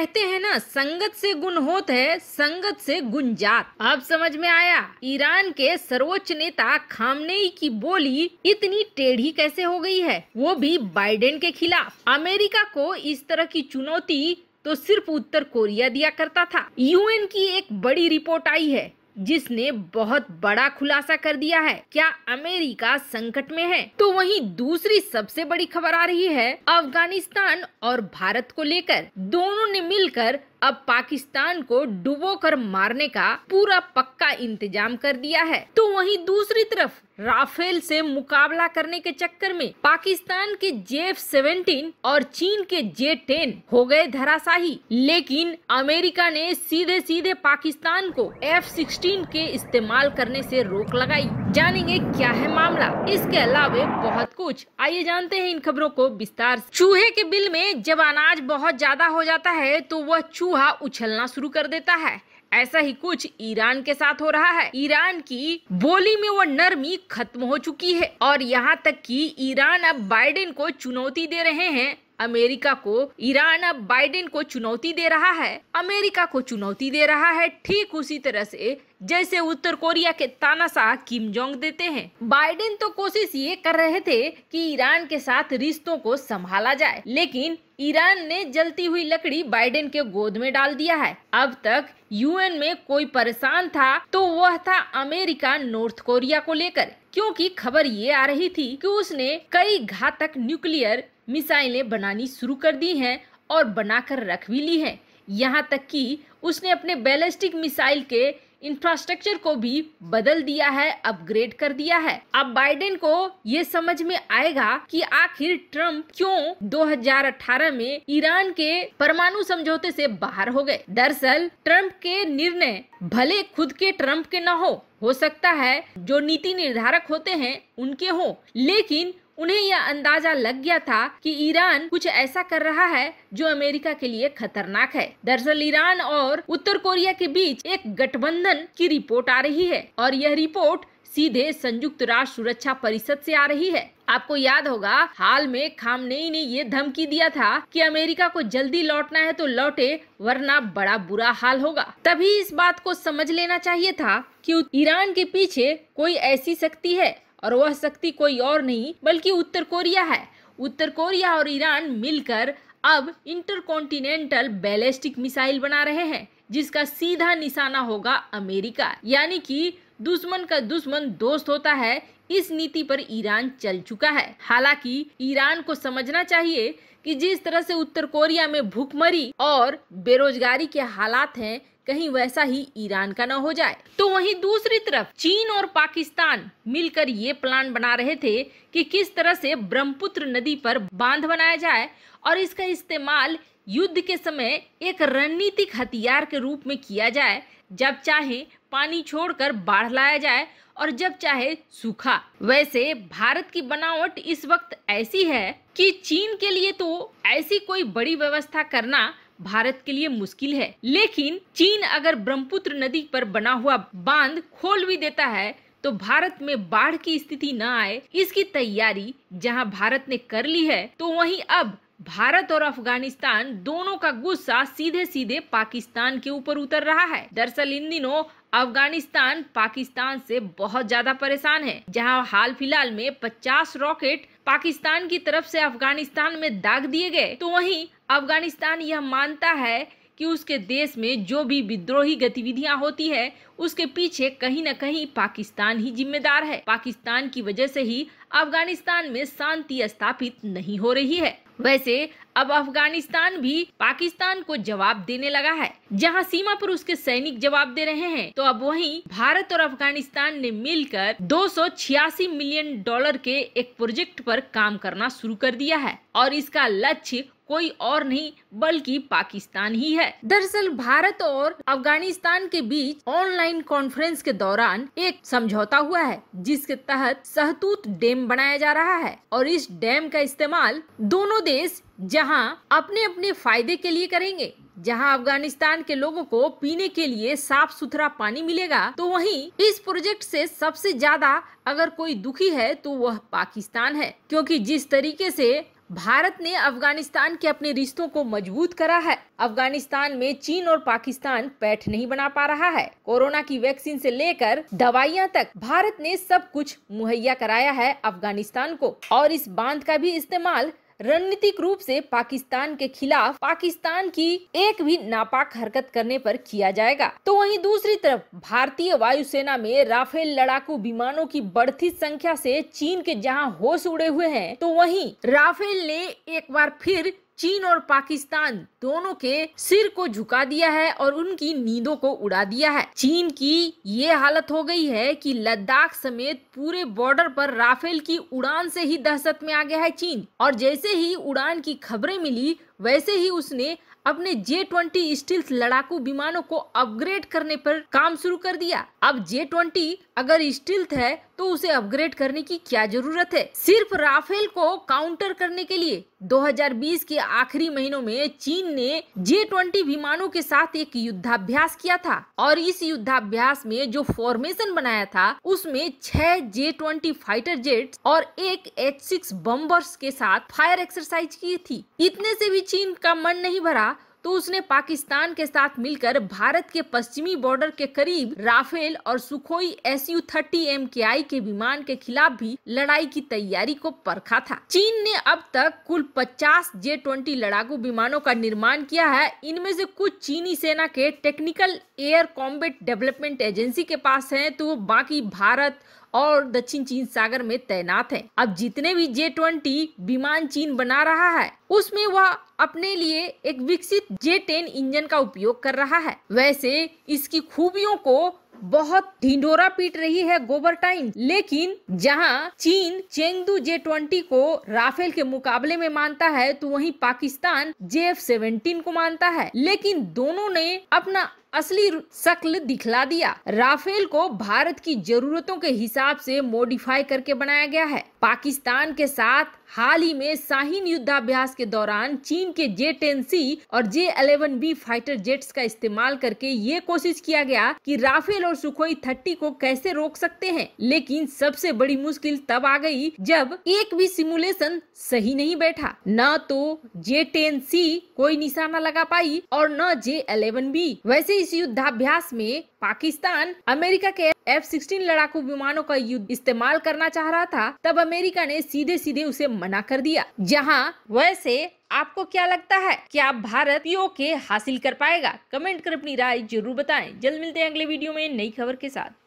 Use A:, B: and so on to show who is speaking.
A: कहते हैं ना संगत से गुण होत है संगत से जात अब समझ में आया ईरान के सर्वोच्च नेता खामनेई की बोली इतनी टेढ़ी कैसे हो गई है वो भी बाइडेन के खिलाफ अमेरिका को इस तरह की चुनौती तो सिर्फ उत्तर कोरिया दिया करता था यूएन की एक बड़ी रिपोर्ट आई है जिसने बहुत बड़ा खुलासा कर दिया है क्या अमेरिका संकट में है तो वहीं दूसरी सबसे बड़ी खबर आ रही है अफगानिस्तान और भारत को लेकर दोनों ने मिलकर अब पाकिस्तान को डुबो कर मारने का पूरा पक्का इंतजाम कर दिया है तो वहीं दूसरी तरफ राफेल से मुकाबला करने के चक्कर में पाकिस्तान के जे सेवेंटीन और चीन के जे टेन हो गए धराशाही लेकिन अमेरिका ने सीधे सीधे पाकिस्तान को एफ सिक्सटीन के इस्तेमाल करने से रोक लगाई जानेंगे क्या है मामला इसके अलावा बहुत कुछ आइए जानते हैं इन खबरों को विस्तार चूहे के बिल में जब अनाज बहुत ज्यादा हो जाता है तो वह चूह चूहा उछलना शुरू कर देता है ऐसा ही कुछ ईरान के साथ हो रहा है ईरान की बोली में वो नरमी खत्म हो चुकी है और यहाँ तक कि ईरान अब बाइडेन को चुनौती दे रहे हैं अमेरिका को ईरान अब बाइडेन को चुनौती दे रहा है अमेरिका को चुनौती दे रहा है ठीक उसी तरह से जैसे उत्तर कोरिया के तानाशाह किम जोंग देते हैं बाइडेन तो कोशिश ये कर रहे थे कि ईरान के साथ रिश्तों को संभाला जाए लेकिन ईरान ने जलती हुई लकड़ी बाइडेन के गोद में डाल दिया है अब तक यूएन में कोई परेशान था तो वह था अमेरिका नॉर्थ कोरिया को लेकर क्योंकि खबर ये आ रही थी कि उसने कई घातक न्यूक्लियर मिसाइलें बनानी शुरू कर दी हैं और बनाकर रख भी ली हैं यहाँ तक कि उसने अपने बैलिस्टिक मिसाइल के इंफ्रास्ट्रक्चर को भी बदल दिया है अपग्रेड कर दिया है अब बाइडेन को ये समझ में आएगा कि आखिर ट्रम्प क्यों 2018 में ईरान के परमाणु समझौते से बाहर हो गए दरअसल ट्रम्प के निर्णय भले खुद के ट्रम्प के न हो हो सकता है जो नीति निर्धारक होते हैं उनके हो लेकिन उन्हें यह अंदाजा लग गया था कि ईरान कुछ ऐसा कर रहा है जो अमेरिका के लिए खतरनाक है दरअसल ईरान और उत्तर कोरिया के बीच एक गठबंधन की रिपोर्ट आ रही है और यह रिपोर्ट सीधे संयुक्त राष्ट्र सुरक्षा परिषद से आ रही है आपको याद होगा हाल में खामनेई ने ये धमकी दिया था कि अमेरिका को जल्दी लौटना है तो लौटे वरना बड़ा बुरा हाल होगा तभी इस बात को समझ लेना चाहिए था कि ईरान के पीछे कोई ऐसी शक्ति है और वह शक्ति कोई और नहीं बल्कि उत्तर कोरिया है उत्तर कोरिया और ईरान मिलकर अब इंटरकॉन्टिनेंटल बैलिस्टिक मिसाइल बना रहे हैं जिसका सीधा निशाना होगा अमेरिका यानी कि दुश्मन का दुश्मन दोस्त होता है इस नीति पर ईरान चल चुका है हालांकि ईरान को समझना चाहिए कि जिस तरह से उत्तर कोरिया में भूखमरी और बेरोजगारी के हालात हैं कहीं वैसा ही ईरान का न हो जाए तो वहीं दूसरी तरफ चीन और पाकिस्तान मिलकर ये प्लान बना रहे थे कि किस तरह से ब्रह्मपुत्र नदी पर बांध बनाया जाए और इसका इस्तेमाल युद्ध के समय एक रणनीतिक हथियार के रूप में किया जाए जब चाहे पानी छोड़कर बाढ़ लाया जाए और जब चाहे सूखा वैसे भारत की बनावट इस वक्त ऐसी है कि चीन के लिए तो ऐसी कोई बड़ी व्यवस्था करना भारत के लिए मुश्किल है लेकिन चीन अगर ब्रह्मपुत्र नदी पर बना हुआ बांध खोल भी देता है तो भारत में बाढ़ की स्थिति न आए इसकी तैयारी जहाँ भारत ने कर ली है तो वही अब भारत और अफगानिस्तान दोनों का गुस्सा सीधे सीधे पाकिस्तान के ऊपर उतर रहा है दरअसल इन दिनों अफगानिस्तान पाकिस्तान से बहुत ज्यादा परेशान है जहां हाल फिलहाल में 50 रॉकेट पाकिस्तान की तरफ से अफगानिस्तान में दाग दिए गए तो वहीं अफगानिस्तान यह मानता है कि उसके देश में जो भी विद्रोही गतिविधियां होती है उसके पीछे कहीं न कहीं पाकिस्तान ही जिम्मेदार है पाकिस्तान की वजह से ही अफगानिस्तान में शांति स्थापित नहीं हो रही है वैसे अब अफगानिस्तान भी पाकिस्तान को जवाब देने लगा है जहां सीमा पर उसके सैनिक जवाब दे रहे हैं तो अब वहीं भारत और अफगानिस्तान ने मिलकर दो मिलियन डॉलर के एक प्रोजेक्ट पर काम करना शुरू कर दिया है और इसका लक्ष्य कोई और नहीं बल्कि पाकिस्तान ही है दरअसल भारत और अफगानिस्तान के बीच ऑनलाइन कॉन्फ्रेंस के दौरान एक समझौता हुआ है जिसके तहत सहतूत डैम बनाया जा रहा है और इस डैम का इस्तेमाल दोनों देश जहां अपने अपने फायदे के लिए करेंगे जहां अफगानिस्तान के लोगों को पीने के लिए साफ सुथरा पानी मिलेगा तो वहीं इस प्रोजेक्ट से सबसे ज्यादा अगर कोई दुखी है तो वह पाकिस्तान है क्योंकि जिस तरीके से भारत ने अफगानिस्तान के अपने रिश्तों को मजबूत करा है अफगानिस्तान में चीन और पाकिस्तान पैठ नहीं बना पा रहा है कोरोना की वैक्सीन से लेकर दवाइयां तक भारत ने सब कुछ मुहैया कराया है अफगानिस्तान को और इस बांध का भी इस्तेमाल रणनीतिक रूप से पाकिस्तान के खिलाफ पाकिस्तान की एक भी नापाक हरकत करने पर किया जाएगा तो वहीं दूसरी तरफ भारतीय वायुसेना में राफेल लड़ाकू विमानों की बढ़ती संख्या से चीन के जहां होश उड़े हुए हैं तो वहीं राफेल ने एक बार फिर चीन और पाकिस्तान दोनों के सिर को झुका दिया है और उनकी नींदों को उड़ा दिया है चीन की ये हालत हो गई है कि लद्दाख समेत पूरे बॉर्डर पर राफेल की उड़ान से ही दहशत में आ गया है चीन और जैसे ही उड़ान की खबरें मिली वैसे ही उसने अपने जे ट्वेंटी स्टील्स लड़ाकू विमानों को अपग्रेड करने पर काम शुरू कर दिया अब जे ट्वेंटी अगर स्टिल्थ है तो उसे अपग्रेड करने की क्या जरूरत है सिर्फ राफेल को काउंटर करने के लिए 2020 के आखिरी महीनों में चीन ने जे ट्वेंटी विमानों के साथ एक युद्धाभ्यास किया था और इस युद्धाभ्यास में जो फॉर्मेशन बनाया था उसमें छह जे ट्वेंटी फाइटर जेट और एक एच सिक्स बम्बर्स के साथ फायर एक्सरसाइज की थी इतने से भी चीन का मन नहीं भरा तो उसने पाकिस्तान के साथ मिलकर भारत के पश्चिमी बॉर्डर के करीब राफेल और Sukhoi S U thirty M K I के विमान के खिलाफ भी लड़ाई की तैयारी को परखा था चीन ने अब तक कुल 50 जे ट्वेंटी लड़ाकू विमानों का निर्माण किया है इनमें से कुछ चीनी सेना के technical air combat development agency के पास है तो बाकी भारत और दक्षिण चीन सागर में तैनात है अब जितने भी जे ट्वेंटी विमान चीन बना रहा है उसमें वह अपने लिए एक विकसित जे टेन इंजन का उपयोग कर रहा है वैसे इसकी खूबियों को बहुत ढिंडोरा पीट रही है गोबर टाइम लेकिन जहां चीन चेंगदू जे ट्वेंटी को राफेल के मुकाबले में मानता है तो वहीं पाकिस्तान जे एफ सेवेंटीन को मानता है लेकिन दोनों ने अपना असली शक्ल दिखला दिया राफेल को भारत की जरूरतों के हिसाब से मॉडिफाई करके बनाया गया है पाकिस्तान के साथ हाल ही में शाहीन युद्धाभ्यास के दौरान चीन के जे टेन सी और J eleven B fighter jets का इस्तेमाल करके ये कोशिश किया गया कि राफेल और सुखोई थर्टी को कैसे रोक सकते हैं लेकिन सबसे बड़ी मुश्किल तब आ गई जब एक भी सिमुलेशन सही नहीं बैठा न तो जे टेन सी कोई निशाना लगा पाई और न जे अलेवन बी वैसे इस युद्धाभ्यास में पाकिस्तान अमेरिका के एफ सिक्सटीन लड़ाकू विमानों का युद्ध इस्तेमाल करना चाह रहा था तब अमेरिका ने सीधे सीधे उसे मना कर दिया जहां वैसे आपको क्या लगता है कि आप भारत के हासिल कर पाएगा कमेंट कर अपनी राय जरूर बताएं जल्द मिलते हैं अगले वीडियो में नई खबर के साथ